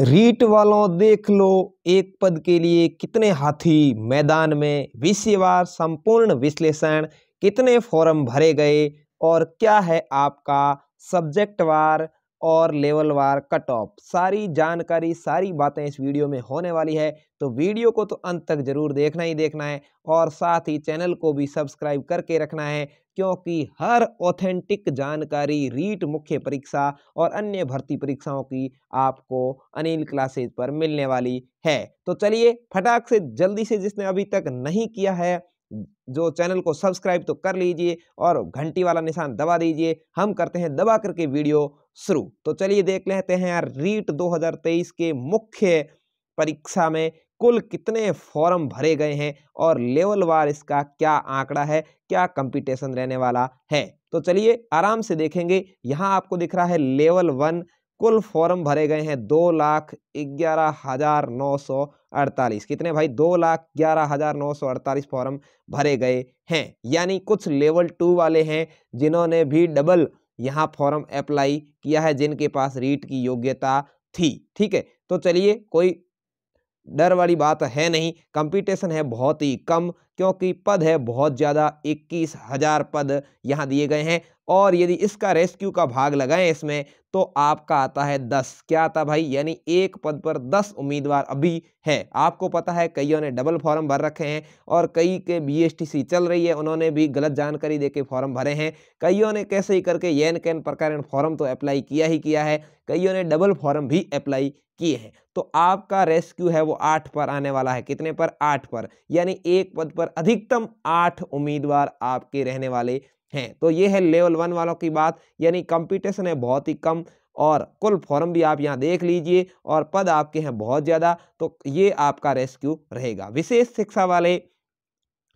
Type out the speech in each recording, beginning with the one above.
रीट वालों देख लो एक पद के लिए कितने हाथी मैदान में विषयवार संपूर्ण विश्लेषण कितने फॉर्म भरे गए और क्या है आपका सब्जेक्टवार और लेवलवार कट ऑफ सारी जानकारी सारी बातें इस वीडियो में होने वाली है तो वीडियो को तो अंत तक जरूर देखना ही देखना है और साथ ही चैनल को भी सब्सक्राइब करके रखना है क्योंकि हर ऑथेंटिक जानकारी रीट मुख्य परीक्षा और अन्य भर्ती परीक्षाओं की आपको अनिल क्लासेज पर मिलने वाली है तो चलिए फटाक से जल्दी से जिसने अभी तक नहीं किया है जो चैनल को सब्सक्राइब तो कर लीजिए और घंटी वाला निशान दबा दीजिए हम करते हैं दबा करके वीडियो शुरू तो चलिए देख लेते हैं यार रीट 2023 के मुख्य परीक्षा में कुल कितने फॉर्म भरे गए हैं और लेवल वार इसका क्या आंकड़ा है क्या कंपटीशन रहने वाला है तो चलिए आराम से देखेंगे यहाँ आपको दिख रहा है लेवल वन कुल फॉर्म भरे गए हैं दो लाख ग्यारह हज़ार नौ सौ अड़तालीस कितने भाई दो लाख ग्यारह हज़ार नौ सौ अड़तालीस फॉर्म भरे गए हैं यानी कुछ लेवल टू वाले हैं जिन्होंने भी डबल यहाँ फॉर्म अप्लाई किया है जिनके पास रीट की योग्यता थी ठीक है तो चलिए कोई डर वाली बात है नहीं कंपटीशन है बहुत ही कम क्योंकि पद है बहुत ज़्यादा इक्कीस हज़ार पद यहाँ दिए गए हैं और यदि इसका रेस्क्यू का भाग लगाएं इसमें तो आपका आता है दस क्या आता भाई यानी एक पद पर दस उम्मीदवार अभी है आपको पता है कईयों ने डबल फॉर्म भर रखे हैं और कई के बीएसटीसी चल रही है उन्होंने भी गलत जानकारी देके फॉर्म भरे हैं कईयों ने कैसे ही करके येन कैन प्रकार फॉर्म तो अप्लाई किया ही किया है कईयों ने डबल फॉर्म भी अप्लाई किए हैं तो आपका रेस्क्यू है वो आठ पर आने वाला है कितने पर आठ पर यानी एक पद पर अधिकतम आठ उम्मीदवार आपके रहने वाले हैं तो ये है लेवल वन वालों की बात यानी कंपटीशन है बहुत ही कम और कुल फॉर्म भी आप यहाँ देख लीजिए और पद आपके हैं बहुत ज़्यादा तो ये आपका रेस्क्यू रहेगा विशेष शिक्षा वाले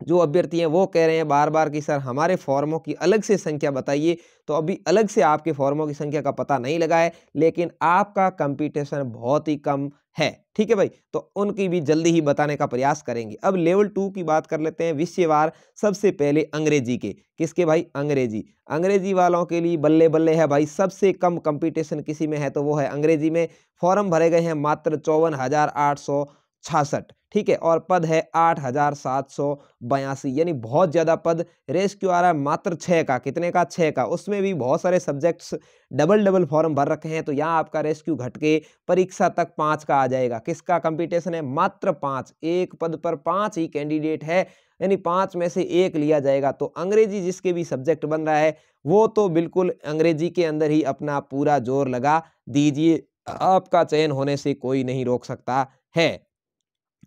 जो अभ्यर्थी हैं वो कह रहे हैं बार बार कि सर हमारे फॉर्मों की अलग से संख्या बताइए तो अभी अलग से आपके फॉर्मों की संख्या का पता नहीं लगा है लेकिन आपका कंपटीशन बहुत ही कम है ठीक है भाई तो उनकी भी जल्दी ही बताने का प्रयास करेंगे अब लेवल टू की बात कर लेते हैं विषयवार सबसे पहले अंग्रेजी के किसके भाई अंग्रेजी अंग्रेजी वालों के लिए बल्ले बल्ले है भाई सबसे कम कंपिटिशन किसी में है तो वो है अंग्रेजी में फॉर्म भरे गए हैं मात्र चौवन हज़ार आठ सौ ठीक है और पद है आठ हजार सात सौ बयासी यानी बहुत ज़्यादा पद रेस क्यों आ रहा है मात्र छः का कितने का छः का उसमें भी बहुत सारे सब्जेक्ट्स डबल डबल फॉर्म भर रखे हैं तो यहाँ आपका रेस्क्यू घट के परीक्षा तक पाँच का आ जाएगा किसका कंपटीशन है मात्र पाँच एक पद पर पाँच ही कैंडिडेट है यानी पाँच में से एक लिया जाएगा तो अंग्रेजी जिसके भी सब्जेक्ट बन रहा है वो तो बिल्कुल अंग्रेजी के अंदर ही अपना पूरा जोर लगा दीजिए आपका चयन होने से कोई नहीं रोक सकता है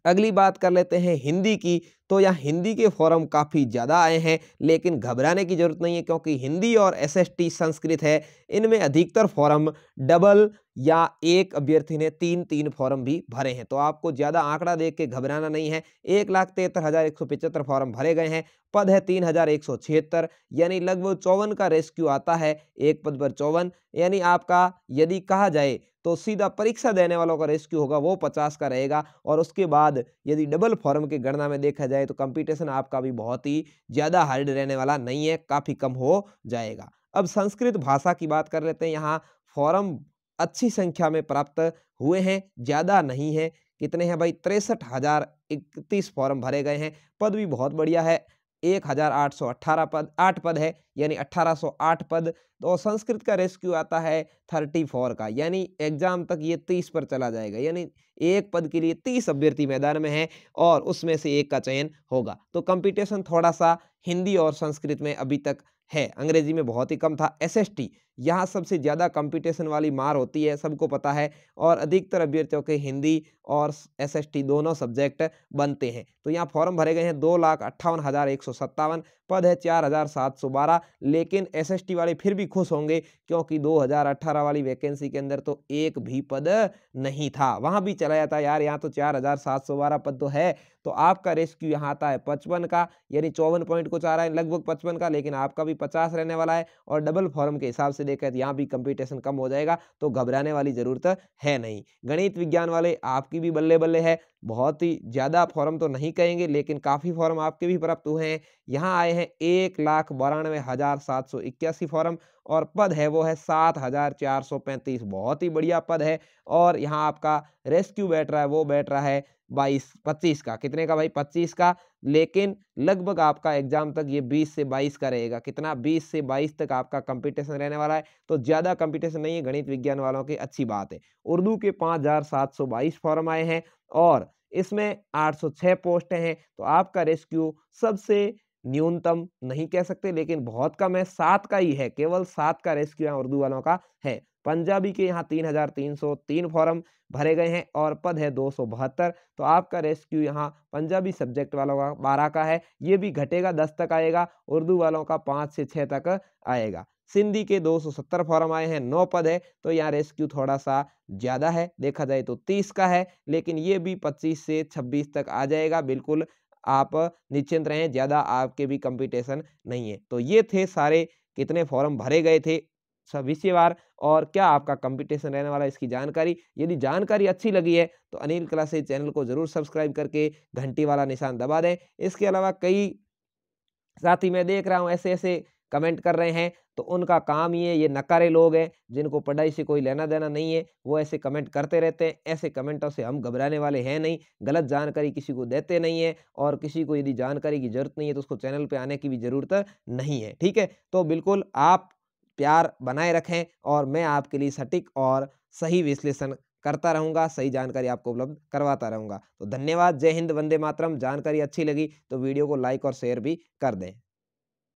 अगली बात कर लेते हैं हिंदी की तो यहाँ हिंदी के फॉर्म काफ़ी ज़्यादा आए हैं लेकिन घबराने की ज़रूरत नहीं है क्योंकि हिंदी और एसएसटी संस्कृत है इनमें अधिकतर फॉरम डबल या एक अभ्यर्थी ने तीन तीन फॉरम भी भरे हैं तो आपको ज़्यादा आंकड़ा देख के घबराना नहीं है एक लाख तिहत्तर हज़ार एक सौ पिचहत्तर फॉरम भरे गए हैं पद है तीन हज़ार एक सौ छिहत्तर यानी लगभग चौवन का रेस्क्यू आता है एक पद पर चौवन यानी आपका यदि कहा जाए तो सीधा परीक्षा देने वालों का रेस्क्यू होगा वो पचास का रहेगा और उसके बाद यदि डबल फॉर्म की गणना में देखा जाए तो कंपटीशन आपका भी बहुत ही ज़्यादा हार्ड रहने वाला नहीं है काफ़ी कम हो जाएगा अब संस्कृत भाषा की बात कर लेते हैं यहाँ फॉर्म अच्छी संख्या में प्राप्त हुए हैं ज़्यादा नहीं है कितने हैं भाई तिरसठ हज़ार इकतीस फॉर्म भरे गए हैं पद भी बहुत बढ़िया है एक हजार आठ सौ अट्ठारह पद आठ पद है यानी अट्ठारह सौ आठ पद तो संस्कृत का रेस्क्यू आता है थर्टी फोर का यानी एग्जाम तक ये तीस पर चला जाएगा यानी एक पद के लिए तीस अभ्यर्थी मैदान में हैं और उसमें से एक का चयन होगा तो कंपटीशन थोड़ा सा हिंदी और संस्कृत में अभी तक है अंग्रेजी में बहुत ही कम था एस एस टी यहाँ सबसे ज़्यादा कंपटीशन वाली मार होती है सबको पता है और अधिकतर अभ्यर्थियों के हिंदी और एस दोनों सब्जेक्ट बनते हैं तो यहाँ फॉर्म भरे गए हैं दो लाख अट्ठावन हज़ार एक सौ सत्तावन पद है चार हज़ार सात सौ बारह लेकिन एस वाले फिर भी खुश होंगे क्योंकि दो हज़ार अट्ठारह वाली वैकेंसी के अंदर तो एक भी पद नहीं था वहाँ भी चला जाता यार यहाँ तो चार हज़ार सात सौ बारह पद तो है तो आपका रेस्क्यू यहाँ आता है पचपन का यानी चौवन पॉइंट कुछ आ रहा है लगभग पचपन का लेकिन आपका भी पचास रहने वाला है और डबल फॉर्म के हिसाब से देखा तो यहाँ भी कंपिटिशन कम हो जाएगा तो घबराने वाली ज़रूरत है नहीं गणित विज्ञान वाले आप आपकी भी बल्ले बल्ले है बहुत ही ज़्यादा फॉर्म तो नहीं कहेंगे लेकिन काफ़ी फॉर्म आपके भी प्राप्त हुए हैं यहाँ आए हैं एक लाख बारानवे हज़ार सात सौ इक्यासी फॉर्म और पद है वो है सात हज़ार चार सौ पैंतीस बहुत ही बढ़िया पद है और यहाँ आपका रेस्क्यू बैठ रहा है वो बैठ रहा है बाईस पच्चीस का कितने का भाई पच्चीस का लेकिन लगभग आपका एग्जाम तक ये बीस से बाईस का रहेगा कितना बीस से बाईस तक आपका कंपटीशन रहने वाला है तो ज़्यादा कंपटीशन नहीं है गणित विज्ञान वालों की अच्छी बात है उर्दू के पाँच हजार सात सौ बाईस फॉर्म आए हैं और इसमें आठ सौ छः पोस्ट हैं तो आपका रेस्क्यू सबसे न्यूनतम नहीं कह सकते लेकिन बहुत कम है सात का ही है केवल सात का रेस्क्यू है उर्दू वालों का है पंजाबी के यहाँ तीन हजार तीन सौ तीन फॉर्म भरे गए हैं और पद है दो सौ बहत्तर तो आपका रेस्क्यू यहाँ पंजाबी सब्जेक्ट वालों का बारह का है ये भी घटेगा दस तक आएगा उर्दू वालों का पाँच से छः तक आएगा सिंधी के 270 फॉर्म आए हैं नौ पद है तो यहाँ रेस्क्यू थोड़ा सा ज़्यादा है देखा जाए तो 30 का है लेकिन ये भी 25 से 26 तक आ जाएगा बिल्कुल आप निश्चिंत रहें ज़्यादा आपके भी कंपटीशन नहीं है तो ये थे सारे कितने फॉर्म भरे गए थे विषयवार और क्या आपका कंपटीशन रहने वाला है इसकी जानकारी यदि जानकारी अच्छी लगी है तो अनिल से चैनल को जरूर सब्सक्राइब करके घंटी वाला निशान दबा दें इसके अलावा कई साथी मैं देख रहा हूँ ऐसे ऐसे कमेंट कर रहे हैं तो उनका काम ही है ये नकारे लोग हैं जिनको पढ़ाई से कोई लेना देना नहीं है वो ऐसे कमेंट करते रहते हैं ऐसे कमेंटों से हम घबराने वाले हैं नहीं गलत जानकारी किसी को देते नहीं है और किसी को यदि जानकारी की जरूरत नहीं है तो उसको चैनल पर आने की भी ज़रूरत नहीं है ठीक है तो बिल्कुल आप प्यार बनाए रखें और मैं आपके लिए सटीक और सही विश्लेषण करता रहूँगा सही जानकारी आपको उपलब्ध करवाता रहूँगा तो धन्यवाद जय हिंद वंदे मातरम जानकारी अच्छी लगी तो वीडियो को लाइक और शेयर भी कर दें